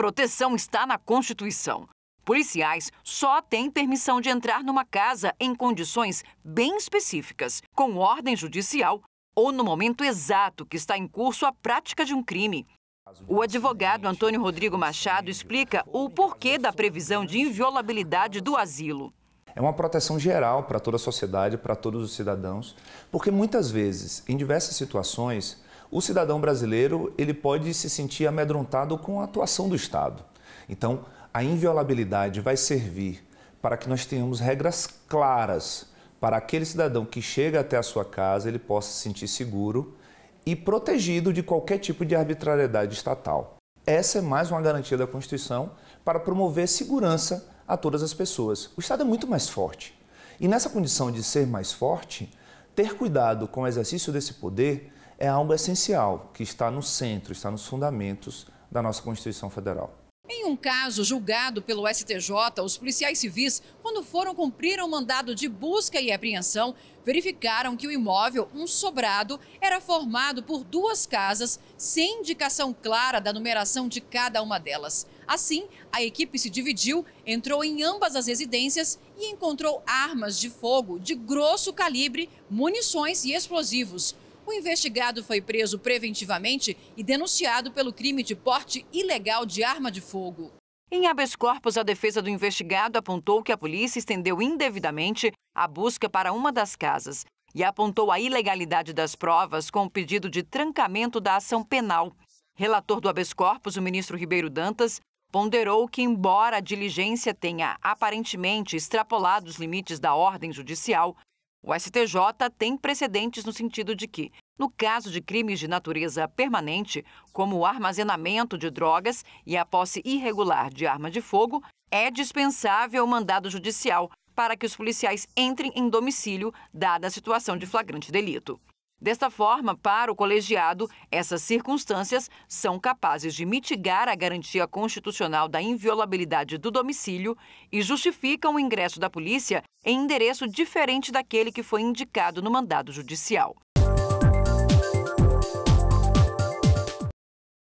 Proteção está na Constituição. Policiais só têm permissão de entrar numa casa em condições bem específicas, com ordem judicial ou no momento exato que está em curso a prática de um crime. O advogado Antônio Rodrigo Machado explica o porquê da previsão de inviolabilidade do asilo. É uma proteção geral para toda a sociedade, para todos os cidadãos, porque muitas vezes, em diversas situações, o cidadão brasileiro ele pode se sentir amedrontado com a atuação do Estado. Então, a inviolabilidade vai servir para que nós tenhamos regras claras para aquele cidadão que chega até a sua casa, ele possa se sentir seguro e protegido de qualquer tipo de arbitrariedade estatal. Essa é mais uma garantia da Constituição para promover segurança a todas as pessoas. O Estado é muito mais forte. E nessa condição de ser mais forte, ter cuidado com o exercício desse poder é algo essencial, que está no centro, está nos fundamentos da nossa Constituição Federal. Em um caso julgado pelo STJ, os policiais civis, quando foram cumprir um mandado de busca e apreensão, verificaram que o imóvel, um sobrado, era formado por duas casas, sem indicação clara da numeração de cada uma delas. Assim, a equipe se dividiu, entrou em ambas as residências e encontrou armas de fogo de grosso calibre, munições e explosivos. O investigado foi preso preventivamente e denunciado pelo crime de porte ilegal de arma de fogo. Em habeas corpus, a defesa do investigado apontou que a polícia estendeu indevidamente a busca para uma das casas e apontou a ilegalidade das provas com o pedido de trancamento da ação penal. Relator do habeas corpus, o ministro Ribeiro Dantas, ponderou que, embora a diligência tenha aparentemente extrapolado os limites da ordem judicial, o STJ tem precedentes no sentido de que no caso de crimes de natureza permanente, como o armazenamento de drogas e a posse irregular de arma de fogo, é dispensável o mandado judicial para que os policiais entrem em domicílio, dada a situação de flagrante delito. Desta forma, para o colegiado, essas circunstâncias são capazes de mitigar a garantia constitucional da inviolabilidade do domicílio e justificam o ingresso da polícia em endereço diferente daquele que foi indicado no mandado judicial.